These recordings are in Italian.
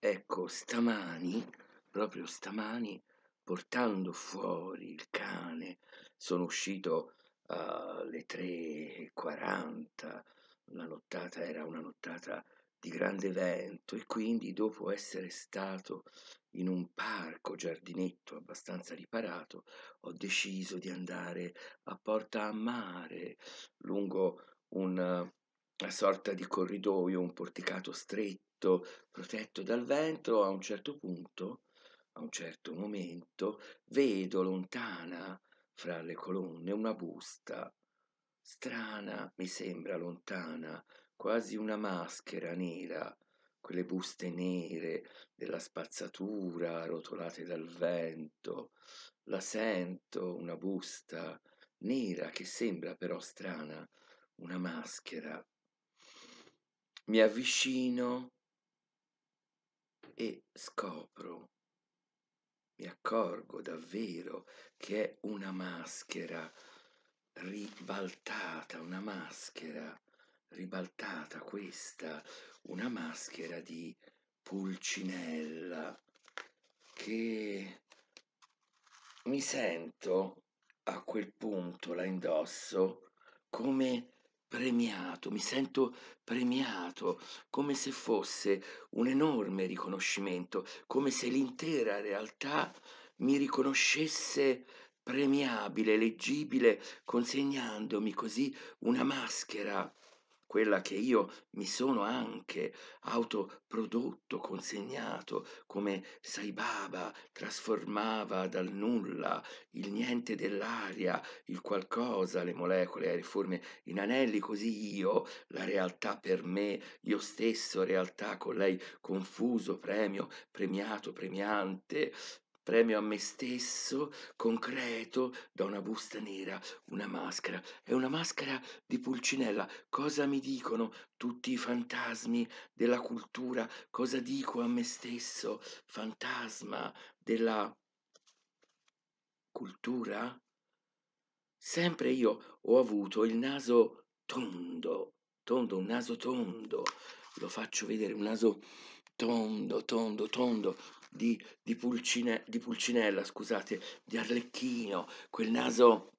Ecco, stamani, proprio stamani, portando fuori il cane, sono uscito alle 3.40, la nottata era una nottata di grande vento e quindi dopo essere stato in un parco giardinetto abbastanza riparato ho deciso di andare a Porta a Mare lungo un una sorta di corridoio, un porticato stretto, protetto dal vento, a un certo punto, a un certo momento, vedo lontana fra le colonne una busta strana, mi sembra lontana, quasi una maschera nera, quelle buste nere della spazzatura rotolate dal vento. La sento, una busta nera che sembra però strana, una maschera mi avvicino e scopro, mi accorgo davvero che è una maschera ribaltata, una maschera ribaltata questa, una maschera di pulcinella che mi sento a quel punto la indosso come premiato, mi sento premiato, come se fosse un enorme riconoscimento, come se l'intera realtà mi riconoscesse premiabile, leggibile, consegnandomi così una maschera quella che io mi sono anche autoprodotto, consegnato, come Sai Baba trasformava dal nulla il niente dell'aria, il qualcosa, le molecole, le forme in anelli, così io, la realtà per me, io stesso, realtà con lei confuso, premio, premiato, premiante, Premio a me stesso, concreto, da una busta nera, una maschera. È una maschera di pulcinella. Cosa mi dicono tutti i fantasmi della cultura? Cosa dico a me stesso, fantasma della cultura? Sempre io ho avuto il naso tondo, tondo, un naso tondo. Lo faccio vedere, un naso tondo, tondo, tondo, di, di, Pulcine, di Pulcinella, scusate, di Arlecchino, quel naso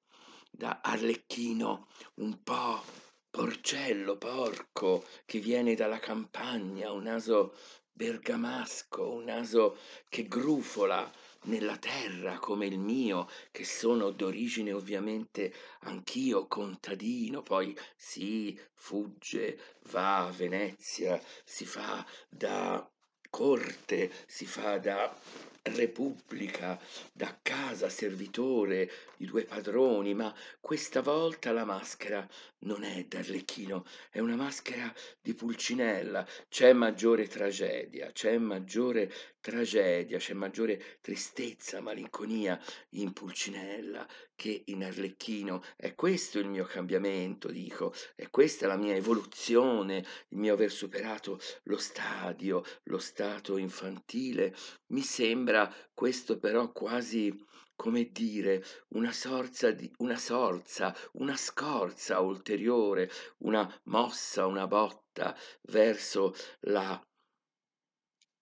da Arlecchino un po' porcello, porco, che viene dalla campagna, un naso bergamasco, un naso che grufola nella terra come il mio, che sono d'origine ovviamente anch'io contadino, poi si fugge, va a Venezia, si fa da corte si fa da repubblica da casa servitore di due padroni, ma questa volta la maschera non è d'Arlecchino, è una maschera di Pulcinella. C'è maggiore tragedia, c'è maggiore tragedia, c'è maggiore tristezza, malinconia in Pulcinella che in Arlecchino. È questo il mio cambiamento, dico, è questa la mia evoluzione, il mio aver superato lo stadio, lo stato infantile. Mi sembra sembra questo però quasi, come dire, una sorta di, una sorza, una scorza ulteriore, una mossa, una botta verso la,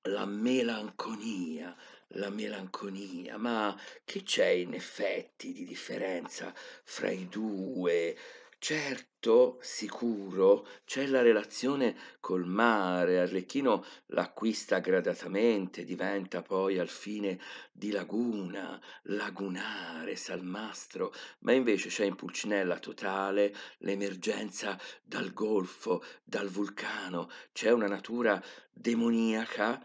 la melanconia, la melanconia, ma che c'è in effetti di differenza fra i due? Certo, sicuro, c'è la relazione col mare. Arlecchino l'acquista gradatamente, diventa poi al fine di laguna, lagunare, salmastro, ma invece c'è in Pulcinella totale l'emergenza dal golfo, dal vulcano, c'è una natura demoniaca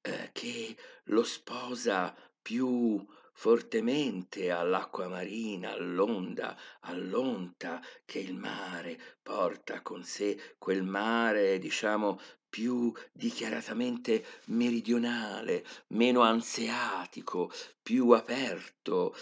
eh, che lo sposa più fortemente all'acqua marina, all'onda, all'onta che il mare porta con sé, quel mare, diciamo, più dichiaratamente meridionale, meno anseatico, più aperto,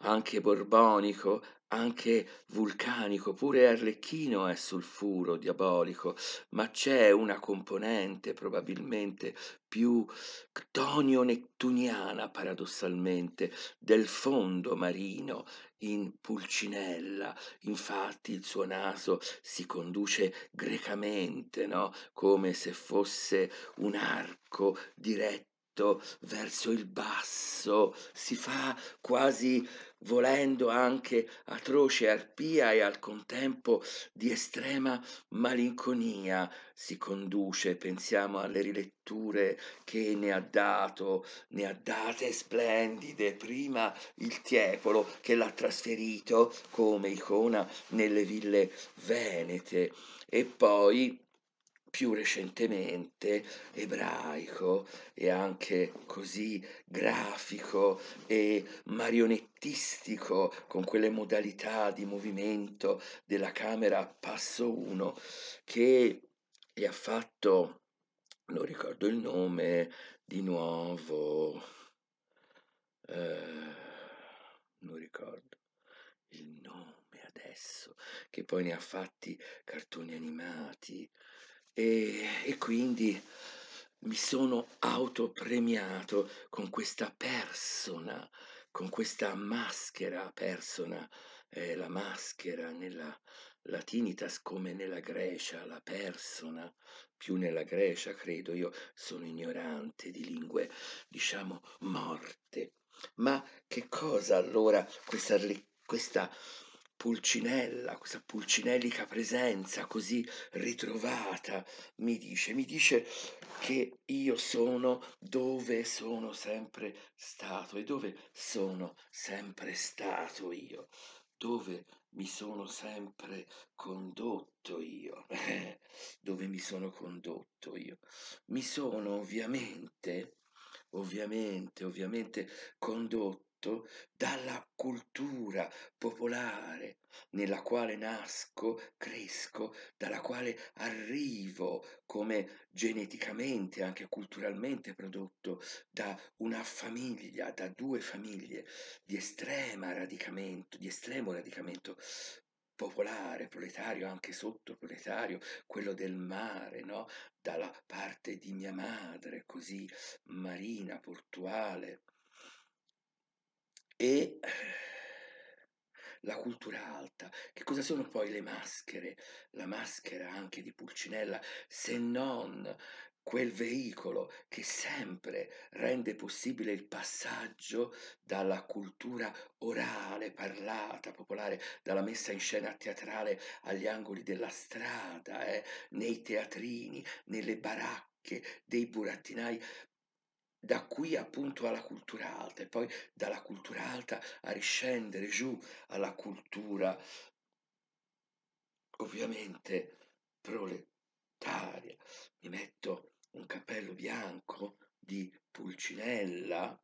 anche borbonico anche vulcanico, pure Arlecchino è sulfuro diabolico, ma c'è una componente probabilmente più ctonio-nettuniana paradossalmente del fondo marino in Pulcinella. Infatti il suo naso si conduce grecamente, no? come se fosse un arco diretto verso il basso, si fa quasi volendo anche atroce arpia e al contempo di estrema malinconia si conduce, pensiamo alle riletture che ne ha dato, ne ha date splendide, prima il Tiepolo che l'ha trasferito come icona nelle ville venete e poi più recentemente ebraico e anche così grafico e marionettistico con quelle modalità di movimento della camera a passo 1 che gli ha fatto, non ricordo il nome, di nuovo, eh, non ricordo il nome adesso, che poi ne ha fatti cartoni animati e, e quindi mi sono autopremiato con questa persona, con questa maschera, persona eh, la maschera nella latinitas come nella Grecia, la persona, più nella Grecia credo, io sono ignorante di lingue, diciamo, morte. Ma che cosa allora questa, questa Pulcinella, questa pulcinellica presenza così ritrovata, mi dice, mi dice che io sono dove sono sempre stato e dove sono sempre stato io, dove mi sono sempre condotto io, dove mi sono condotto io. Mi sono ovviamente, ovviamente, ovviamente condotto tratto dalla cultura popolare nella quale nasco, cresco, dalla quale arrivo come geneticamente, anche culturalmente prodotto da una famiglia, da due famiglie di estrema radicamento, di estremo radicamento popolare, proletario, anche sottoproletario, quello del mare, no? dalla parte di mia madre, così marina, portuale, e la cultura alta. Che cosa sono poi le maschere? La maschera anche di Pulcinella, se non quel veicolo che sempre rende possibile il passaggio dalla cultura orale, parlata, popolare, dalla messa in scena teatrale agli angoli della strada, eh, nei teatrini, nelle baracche dei burattinai da qui appunto alla cultura alta e poi dalla cultura alta a riscendere giù alla cultura ovviamente proletaria. Mi metto un cappello bianco di pulcinella,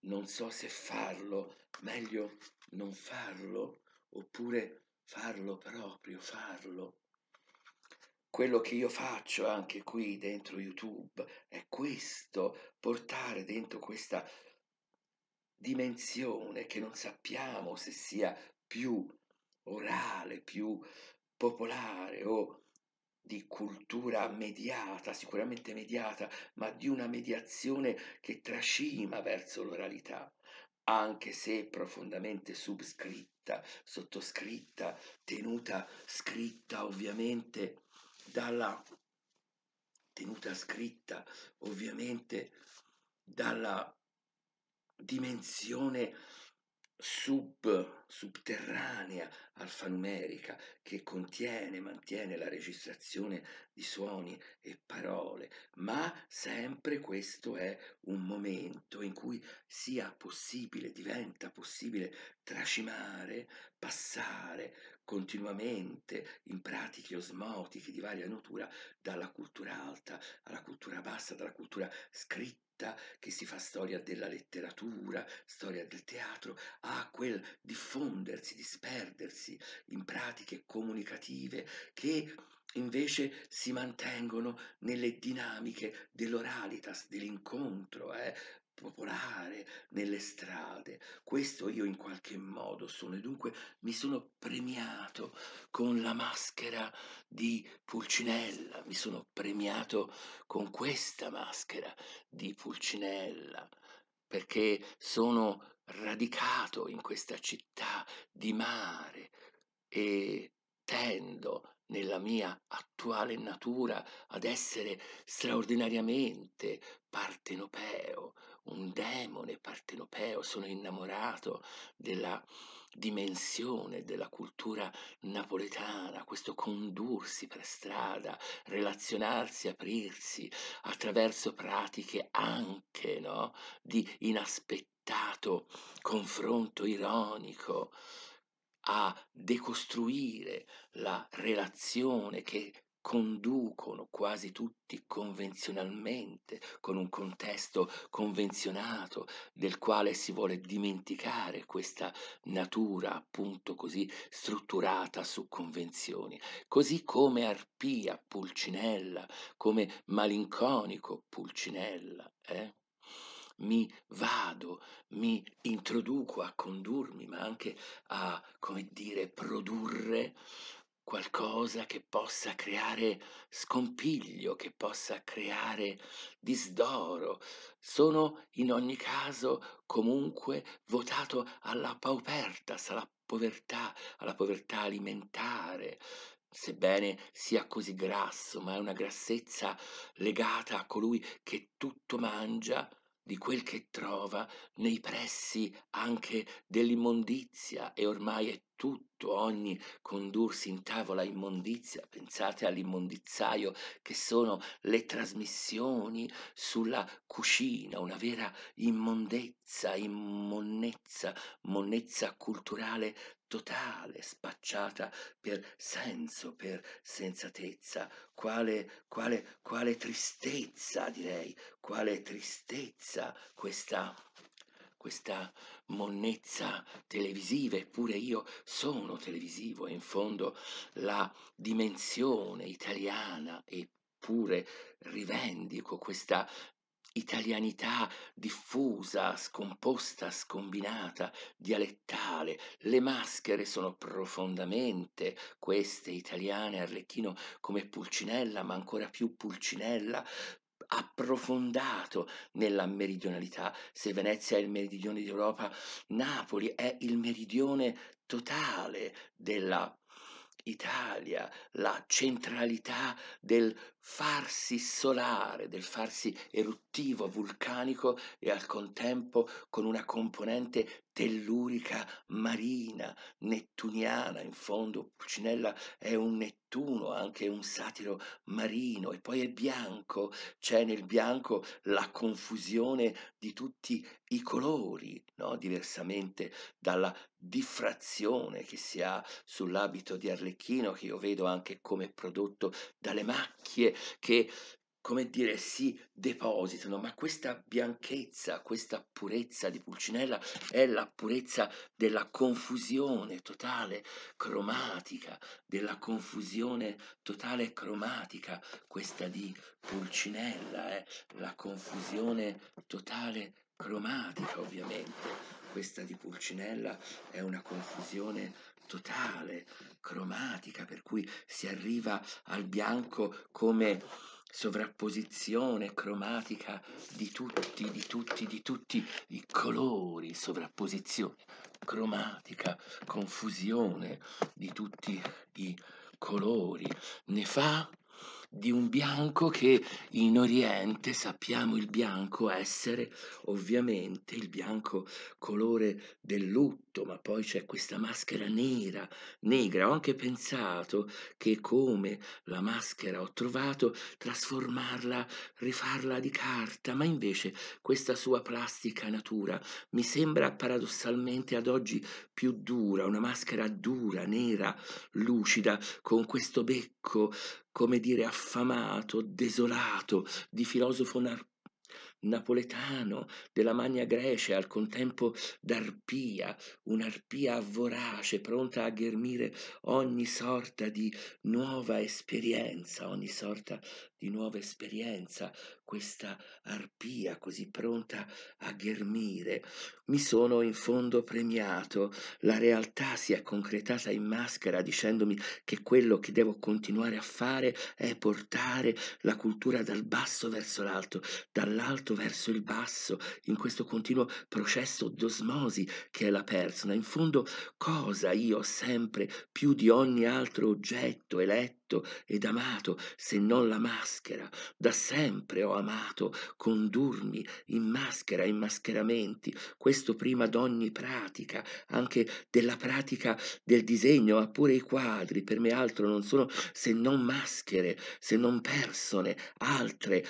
non so se farlo, meglio non farlo oppure farlo proprio, farlo quello che io faccio anche qui dentro YouTube è questo, portare dentro questa dimensione che non sappiamo se sia più orale, più popolare o di cultura mediata, sicuramente mediata, ma di una mediazione che trascina verso l'oralità, anche se profondamente subscritta, sottoscritta, tenuta scritta ovviamente dalla tenuta scritta, ovviamente dalla dimensione sub, subterranea alfanumerica che contiene, mantiene la registrazione di suoni e parole, ma sempre questo è un momento in cui sia possibile, diventa possibile tracimare, passare, continuamente in pratiche osmotiche di varia natura dalla cultura alta alla cultura bassa, dalla cultura scritta che si fa storia della letteratura, storia del teatro, a quel diffondersi, disperdersi in pratiche comunicative che invece si mantengono nelle dinamiche dell'oralitas, dell'incontro, eh? popolare nelle strade. Questo io in qualche modo sono e dunque mi sono premiato con la maschera di Pulcinella, mi sono premiato con questa maschera di Pulcinella perché sono radicato in questa città di mare e tendo nella mia attuale natura ad essere straordinariamente partenopeo, un demone partenopeo, sono innamorato della dimensione della cultura napoletana, questo condursi per strada, relazionarsi, aprirsi attraverso pratiche anche no? di inaspettato confronto ironico a decostruire la relazione che conducono quasi tutti convenzionalmente, con un contesto convenzionato del quale si vuole dimenticare questa natura appunto così strutturata su convenzioni, così come Arpia Pulcinella, come malinconico Pulcinella. Eh? mi vado, mi introduco a condurmi, ma anche a, come dire, produrre qualcosa che possa creare scompiglio, che possa creare disdoro. Sono in ogni caso comunque votato alla pauperta, alla povertà, alla povertà alimentare, sebbene sia così grasso, ma è una grassezza legata a colui che tutto mangia di quel che trova nei pressi anche dell'immondizia e ormai è tutto ogni condursi in tavola immondizia, pensate all'immondizzaio che sono le trasmissioni sulla cucina, una vera immondezza, immonnezza, monnezza culturale totale, spacciata per senso, per sensatezza, quale, quale, quale tristezza direi, quale tristezza questa questa monnezza televisiva, eppure io sono televisivo e in fondo la dimensione italiana eppure rivendico questa italianità diffusa, scomposta, scombinata, dialettale. Le maschere sono profondamente queste italiane, Arlecchino come Pulcinella, ma ancora più Pulcinella, approfondato nella meridionalità. Se Venezia è il meridione d'Europa, Napoli è il meridione totale della Italia, la centralità del farsi solare, del farsi eruttivo, vulcanico e al contempo con una componente tellurica marina, nettuniana in fondo, Pulcinella è un Nettuno, anche un satiro marino, e poi è bianco, c'è nel bianco la confusione di tutti i colori, no? diversamente dalla diffrazione che si ha sull'abito di Arlecchino, che io vedo anche come prodotto dalle macchie, che come dire, si depositano, ma questa bianchezza, questa purezza di Pulcinella è la purezza della confusione totale cromatica, della confusione totale cromatica, questa di Pulcinella, è eh? la confusione totale cromatica ovviamente. Questa di Pulcinella è una confusione totale, cromatica, per cui si arriva al bianco come sovrapposizione cromatica di tutti, di tutti, di tutti i colori, sovrapposizione cromatica, confusione di tutti i colori, ne fa di un bianco che in Oriente sappiamo il bianco essere ovviamente il bianco colore del lutto, ma poi c'è questa maschera nera, negra. Ho anche pensato che come la maschera ho trovato trasformarla, rifarla di carta, ma invece questa sua plastica natura mi sembra paradossalmente ad oggi più dura, una maschera dura, nera, lucida, con questo becco come dire, affamato, desolato, di filosofo nar- napoletano della Magna Grecia, al contempo d'arpia, un'arpia vorace, pronta a ghermire ogni sorta di nuova esperienza, ogni sorta di nuova esperienza, questa arpia così pronta a ghermire. Mi sono in fondo premiato, la realtà si è concretata in maschera dicendomi che quello che devo continuare a fare è portare la cultura dal basso verso l'alto, dall'alto verso il basso, in questo continuo processo d'osmosi che è la persona. In fondo cosa io sempre più di ogni altro oggetto elettrico protetto ed amato, se non la maschera. Da sempre ho amato condurmi in maschera, in mascheramenti, questo prima d'ogni pratica, anche della pratica del disegno, ma pure i quadri, per me altro non sono se non maschere, se non persone, altre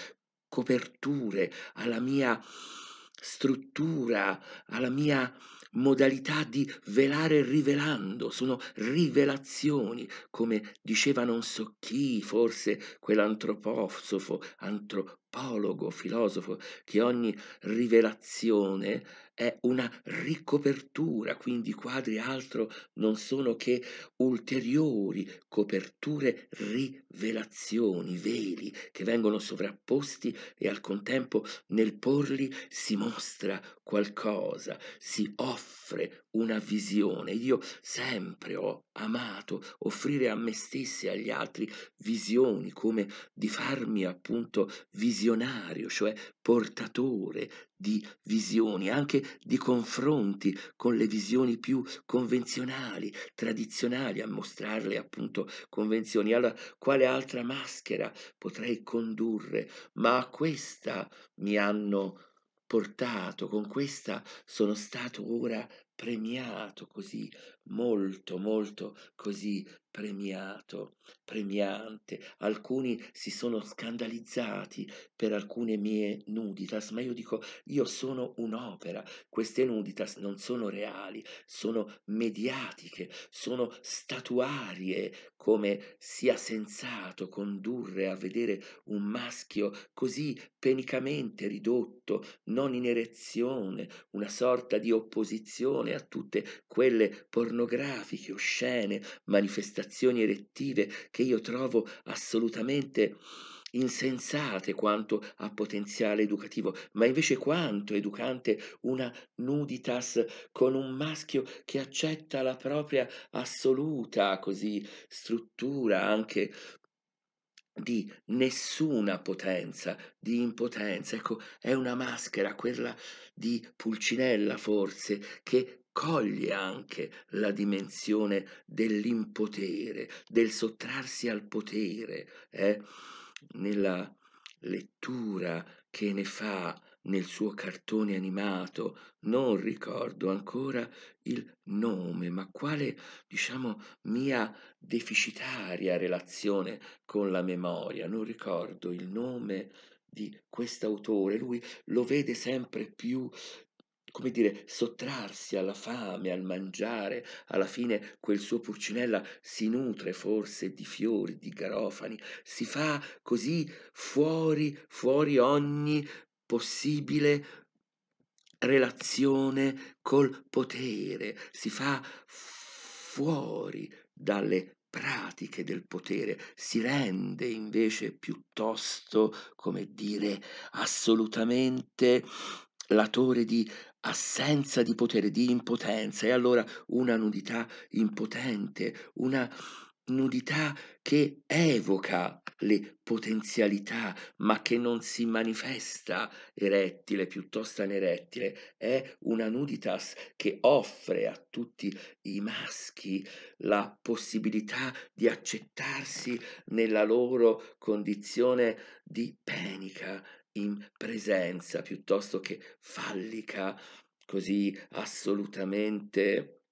coperture alla mia struttura, alla mia modalità di velare rivelando, sono rivelazioni, come diceva non so chi, forse quell'antroposofo, antropologo, apologo, filosofo, che ogni rivelazione è una ricopertura, quindi i quadri altro non sono che ulteriori coperture, rivelazioni, veli che vengono sovrapposti e al contempo nel porli si mostra qualcosa, si offre una visione. Io sempre ho amato offrire a me stessi e agli altri visioni, come di farmi appunto visione visionario, cioè portatore di visioni, anche di confronti con le visioni più convenzionali, tradizionali, a mostrarle appunto convenzioni. Allora, quale altra maschera potrei condurre? Ma a questa mi hanno portato, con questa sono stato ora premiato così molto, molto così premiato, premiante. Alcuni si sono scandalizzati per alcune mie nuditas, ma io dico, io sono un'opera, queste nuditas non sono reali, sono mediatiche, sono statuarie, come sia sensato condurre a vedere un maschio così penicamente ridotto, non in erezione, una sorta di opposizione a tutte quelle pornografie pornografiche, oscene, manifestazioni erettive che io trovo assolutamente insensate quanto a potenziale educativo, ma invece quanto educante una nuditas con un maschio che accetta la propria assoluta così struttura anche di nessuna potenza, di impotenza. Ecco, è una maschera, quella di Pulcinella forse, che coglie anche la dimensione dell'impotere, del sottrarsi al potere, eh? nella lettura che ne fa nel suo cartone animato, non ricordo ancora il nome, ma quale, diciamo, mia deficitaria relazione con la memoria, non ricordo il nome di quest'autore, lui lo vede sempre più come dire, sottrarsi alla fame, al mangiare, alla fine quel suo Pulcinella si nutre forse di fiori, di garofani, si fa così fuori, fuori ogni possibile relazione col potere, si fa fuori dalle pratiche del potere, si rende invece piuttosto, come dire, assolutamente latore di assenza di potere, di impotenza, e allora una nudità impotente, una nudità che evoca le potenzialità ma che non si manifesta erettile piuttosto anerettile, è una nuditas che offre a tutti i maschi la possibilità di accettarsi nella loro condizione di penica, in presenza piuttosto che fallica, così assolutamente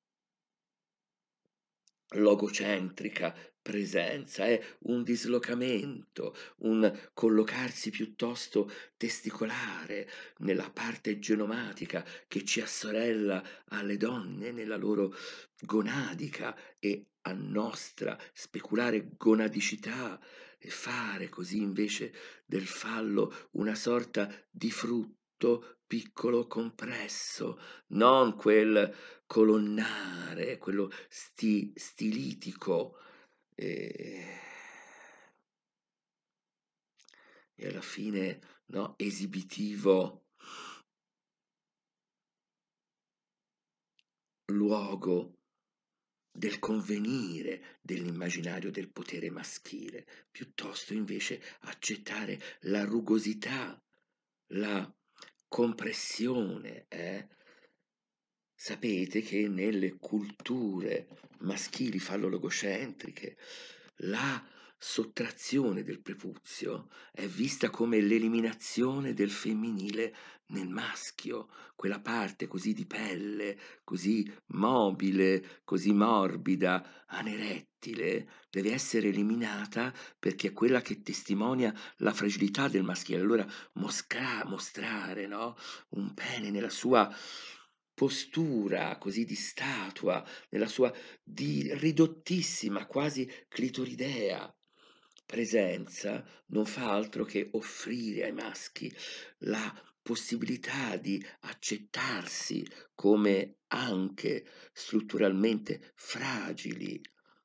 logocentrica presenza, è un dislocamento, un collocarsi piuttosto testicolare nella parte genomatica che ci assorella alle donne nella loro gonadica e a nostra speculare gonadicità e fare così invece del fallo una sorta di frutto piccolo compresso, non quel colonnare, quello sti, stilitico. E... e alla fine no, esibitivo. luogo del convenire dell'immaginario del potere maschile, piuttosto invece accettare la rugosità, la compressione. Eh? Sapete che nelle culture maschili fallologocentriche la sottrazione del prepuzio è vista come l'eliminazione del femminile nel maschio, quella parte così di pelle, così mobile, così morbida, anerettile, deve essere eliminata perché è quella che testimonia la fragilità del maschile. Allora mosca, mostrare no? un pene nella sua postura così di statua, nella sua di ridottissima, quasi clitoridea presenza non fa altro che offrire ai maschi la possibilità di accettarsi come anche strutturalmente fragili,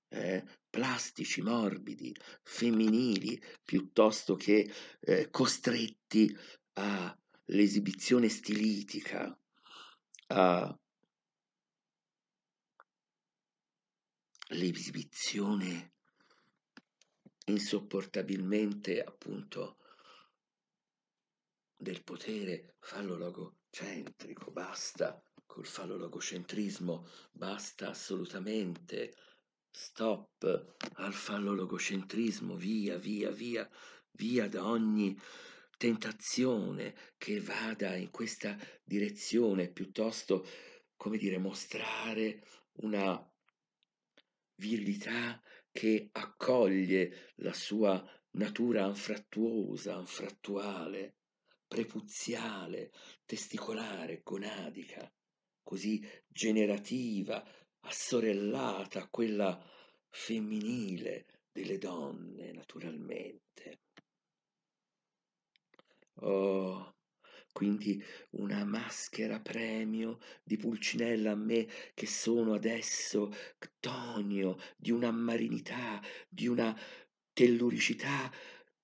eh, plastici, morbidi, femminili, piuttosto che eh, costretti all'esibizione stilitica, all'esibizione insopportabilmente appunto del potere fallologocentrico, basta col fallologocentrismo, basta assolutamente, stop al fallologocentrismo, via, via, via, via da ogni tentazione che vada in questa direzione, piuttosto, come dire, mostrare una virilità che accoglie la sua natura anfrattuosa, anfrattuale, prepuziale, testicolare, gonadica, così generativa, assorellata a quella femminile delle donne, naturalmente. Oh, quindi una maschera premio di Pulcinella a me che sono adesso ctonio di una marinità, di una telluricità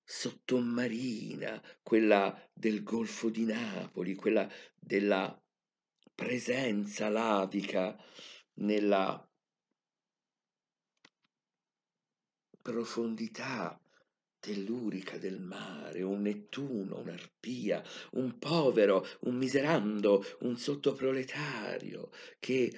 sottomarina, quella del Golfo di Napoli, quella della presenza lavica nella profondità tellurica del mare, un Nettuno, un'arpia, un povero, un miserando, un sottoproletario che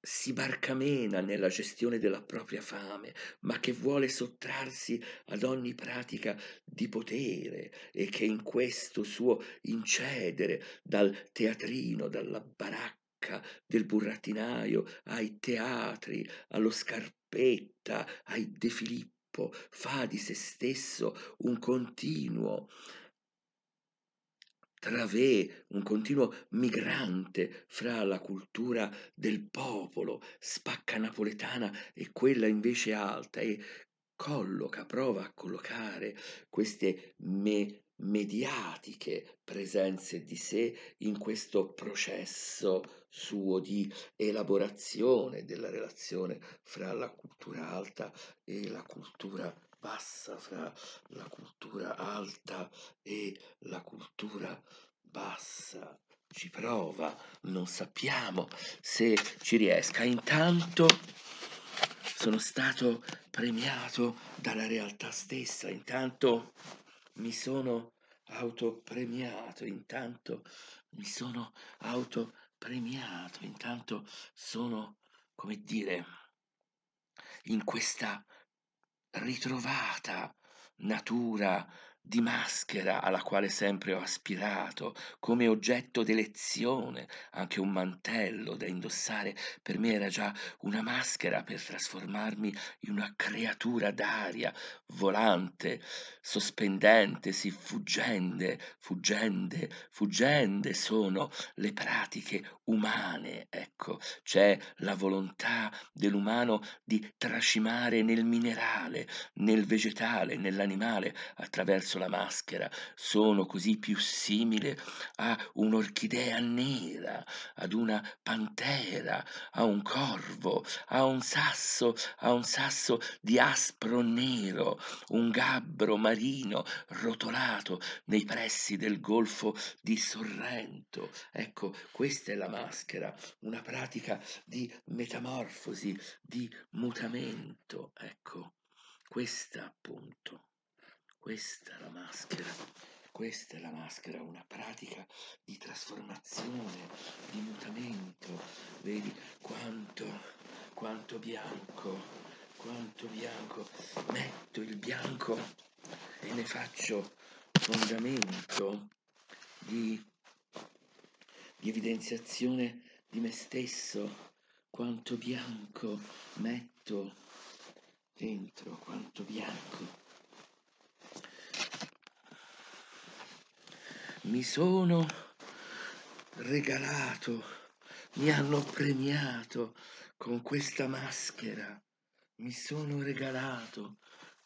si barcamena nella gestione della propria fame, ma che vuole sottrarsi ad ogni pratica di potere e che in questo suo incedere dal teatrino, dalla baracca, del burattinaio ai teatri, allo scarpetta, ai De Filippi, corpo fa di se stesso un continuo travè, un continuo migrante fra la cultura del popolo, spacca napoletana e quella invece alta e colloca, prova a collocare queste me mediatiche presenze di sé in questo processo suo di elaborazione della relazione fra la cultura alta e la cultura bassa, fra la cultura alta e la cultura bassa. Ci prova, non sappiamo se ci riesca. Intanto sono stato premiato dalla realtà stessa, intanto mi sono autopremiato, intanto mi sono autopremiato premiato, intanto sono, come dire, in questa ritrovata natura di maschera alla quale sempre ho aspirato, come oggetto d'elezione, anche un mantello da indossare per me era già una maschera per trasformarmi in una creatura d'aria, volante, sospendente, si fuggende, fuggende, fuggende sono le pratiche umane, ecco, c'è la volontà dell'umano di trascimare nel minerale, nel vegetale, nell'animale, attraverso attraverso la maschera, sono così più simile a un'orchidea nera, ad una pantera, a un corvo, a un sasso, a un sasso di aspro nero, un gabbro marino rotolato nei pressi del golfo di Sorrento. Ecco, questa è la maschera, una pratica di metamorfosi, di mutamento. Ecco, questa appunto. Questa è la maschera, questa è la maschera, una pratica di trasformazione, di mutamento. Vedi quanto, quanto bianco, quanto bianco. Metto il bianco e ne faccio fondamento di, di evidenziazione di me stesso. Quanto bianco metto dentro, quanto bianco mi sono regalato, mi hanno premiato con questa maschera, mi sono regalato,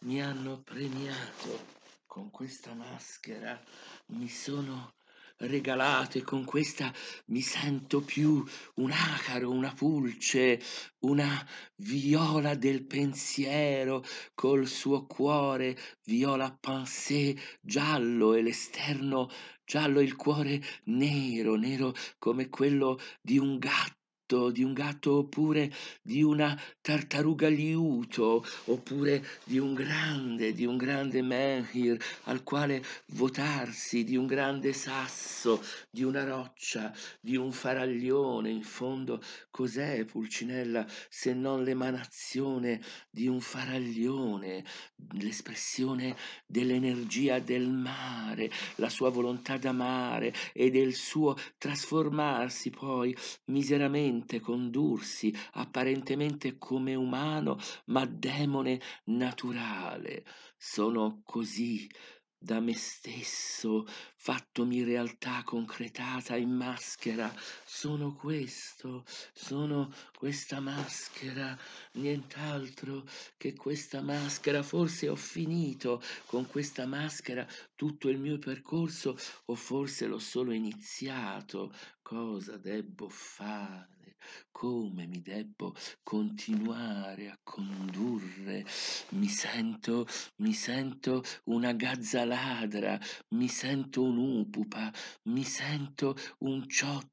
mi hanno premiato con questa maschera, mi sono regalate con questa mi sento più un acaro, una pulce, una viola del pensiero col suo cuore viola pensée giallo e l'esterno giallo il cuore nero, nero come quello di un gatto gatto, di un gatto oppure di una tartaruga liuto, oppure di un grande, di un grande menhir al quale votarsi, di un grande sasso, di una roccia, di un faraglione, in fondo cos'è Pulcinella se non l'emanazione di un faraglione, l'espressione dell'energia del mare, la sua volontà d'amare e del suo trasformarsi poi miseramente apparentemente condursi, apparentemente come umano, ma demone naturale. Sono così da me stesso, fattomi realtà concretata in maschera. Sono questo, sono questa maschera, nient'altro che questa maschera. Forse ho finito con questa maschera tutto il mio percorso o forse l'ho solo iniziato. Cosa debbo fare? come mi debbo continuare a condurre. Mi sento, mi sento una gazza ladra, mi sento un'upupa, mi sento un ciotto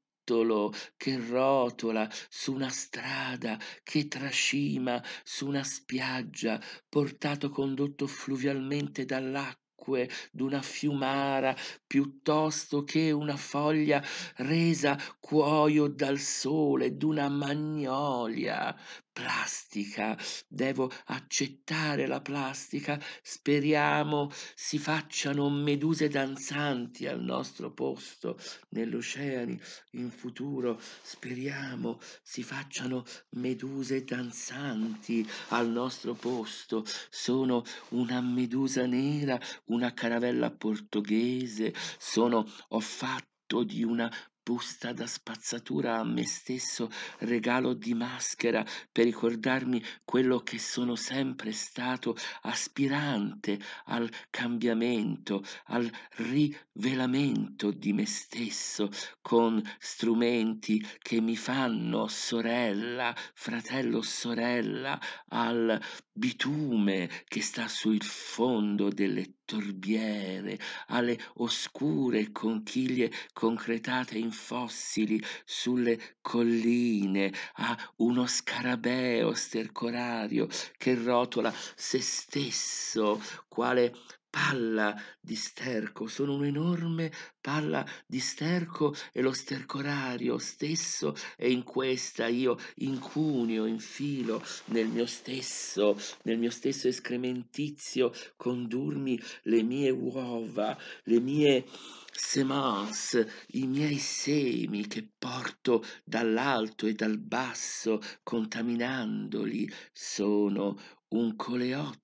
che rotola su una strada, che trascima su una spiaggia, portato condotto fluvialmente dall'acqua acque d'una fiumara piuttosto che una foglia resa cuoio dal sole d'una magnolia plastica, devo accettare la plastica, speriamo si facciano meduse danzanti al nostro posto negli oceani in futuro, speriamo si facciano meduse danzanti al nostro posto, sono una medusa nera, una caravella portoghese, sono ho fatto di una busta da spazzatura a me stesso, regalo di maschera per ricordarmi quello che sono sempre stato, aspirante al cambiamento, al rivelamento di me stesso, con strumenti che mi fanno sorella, fratello, sorella, al bitume che sta sul fondo delle torbiere, alle oscure conchiglie concretate in fossili sulle colline, a uno scarabeo stercorario che rotola se stesso quale palla di sterco, sono un'enorme palla di sterco e lo sterco orario stesso è in questa, io incuneo, infilo nel mio stesso, nel mio stesso escrementizio condurmi le mie uova, le mie semence, i miei semi che porto dall'alto e dal basso, contaminandoli, sono un coleotto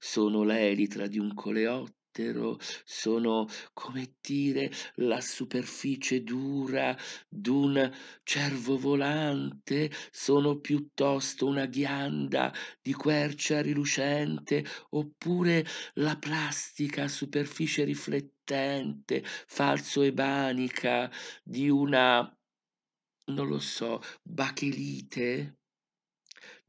sono l'elitra di un coleottero, sono, come dire, la superficie dura d'un cervo volante, sono piuttosto una ghianda di quercia rilucente, oppure la plastica superficie riflettente, falso ebanica di una, non lo so, bachelite?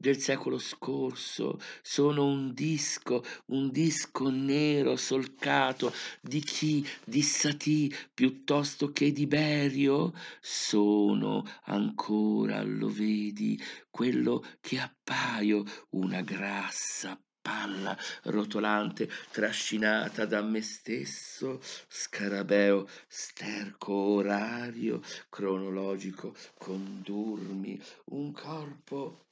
del secolo scorso, sono un disco, un disco nero solcato di chi, di Satì piuttosto che di Berio, sono ancora, lo vedi, quello che appaio, una grassa palla rotolante trascinata da me stesso, scarabeo sterco orario cronologico condurmi, un corpo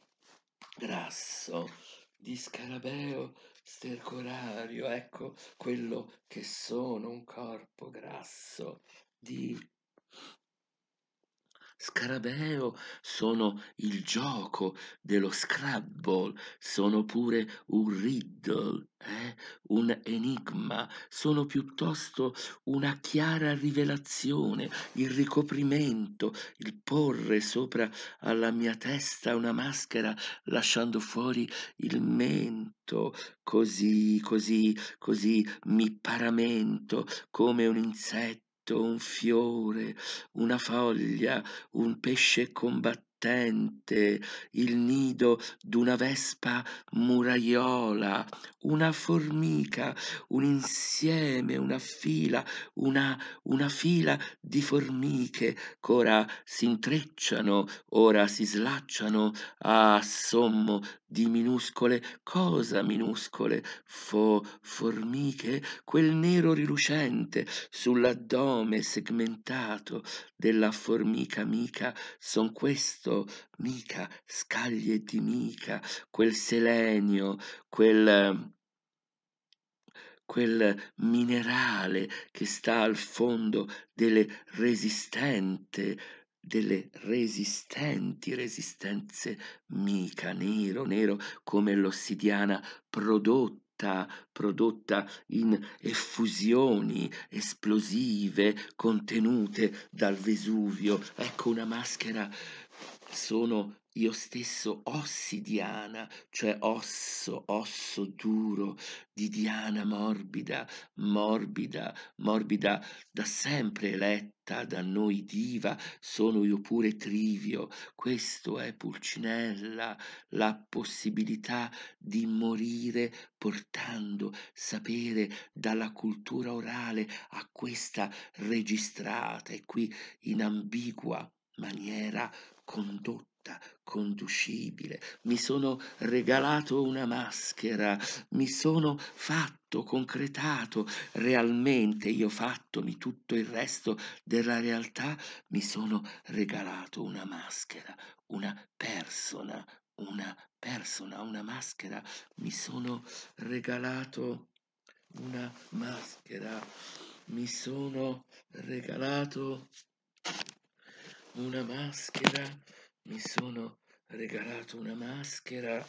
grasso di scarabeo stercorario, ecco quello che sono, un corpo grasso di Scarabeo sono il gioco dello Scrabble, sono pure un riddle, eh? un enigma, sono piuttosto una chiara rivelazione, il ricoprimento, il porre sopra alla mia testa una maschera lasciando fuori il mento, così, così, così mi paramento come un insetto gatto, un fiore, una foglia, un pesce combattente, il nido d'una vespa muraiola, una formica, un insieme, una fila, una, una fila di formiche che ora si intrecciano, ora si slacciano a sommo di minuscole cosa minuscole fo formiche quel nero rilucente sull'addome segmentato della formica mica son questo mica scaglie di mica quel selenio quel quel minerale che sta al fondo delle resistente, delle resistenti resistenze mica nero, nero come l'ossidiana prodotta prodotta in effusioni esplosive contenute dal Vesuvio. Ecco una maschera sono io stesso ossi Diana, cioè osso, osso duro di Diana morbida, morbida, morbida da sempre eletta da noi diva, sono io pure trivio, questo è Pulcinella, la possibilità di morire portando sapere dalla cultura orale a questa registrata e qui in ambigua maniera condotta conducibile, mi sono regalato una maschera, mi sono fatto, concretato, realmente io fattomi tutto il resto della realtà, mi sono regalato una maschera, una persona, una persona, una maschera, mi sono regalato una maschera, mi sono regalato una maschera mi sono regalato una maschera,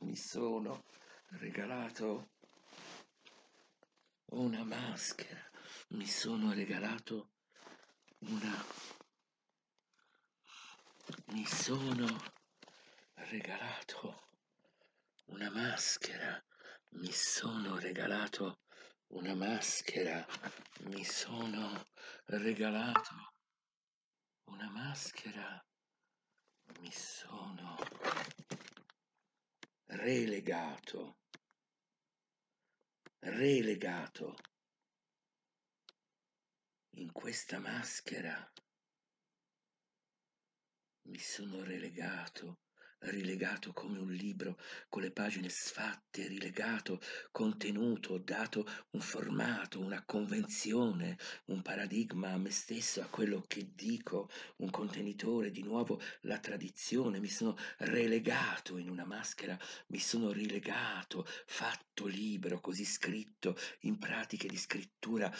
mi sono regalato una maschera, mi sono regalato una... mi sono regalato una maschera, mi sono regalato una maschera, mi sono regalato una maschera mi sono relegato, relegato in questa maschera, mi sono relegato rilegato come un libro, con le pagine sfatte, rilegato, contenuto, dato un formato, una convenzione, un paradigma a me stesso, a quello che dico, un contenitore, di nuovo la tradizione, mi sono relegato in una maschera, mi sono rilegato, fatto libro, così scritto, in pratiche di scrittura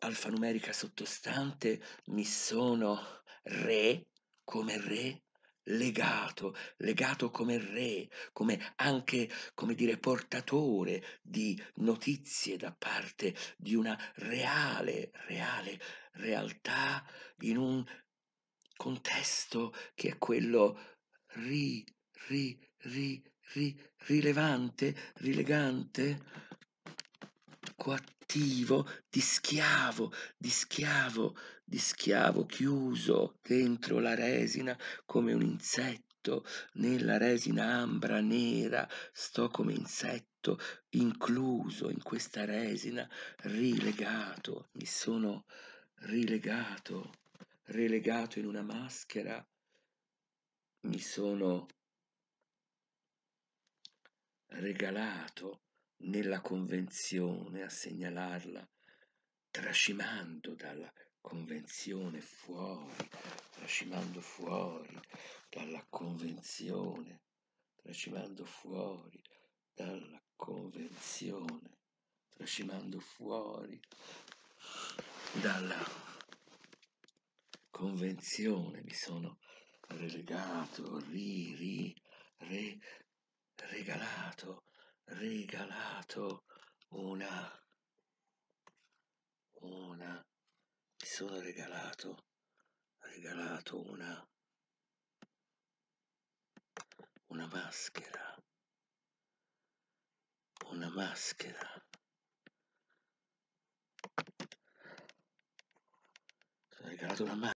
alfanumerica sottostante, mi sono re come re legato, legato come re, come anche, come dire, portatore di notizie da parte di una reale, reale realtà in un contesto che è quello ri, ri, ri, ri rilevante, rilegante, coattivo, di schiavo, di schiavo, di schiavo chiuso dentro la resina come un insetto nella resina ambra nera, sto come insetto incluso in questa resina, rilegato, mi sono rilegato, relegato in una maschera, mi sono regalato nella convenzione a segnalarla, trascinando dalla convenzione fuori, trascinando fuori dalla convenzione, trascinando fuori dalla convenzione, trascinando fuori dalla convenzione, mi sono relegato, ri, ri, re, regalato, regalato una, una sono regalato, regalato una, una maschera, una maschera. Sono regalato una maschera.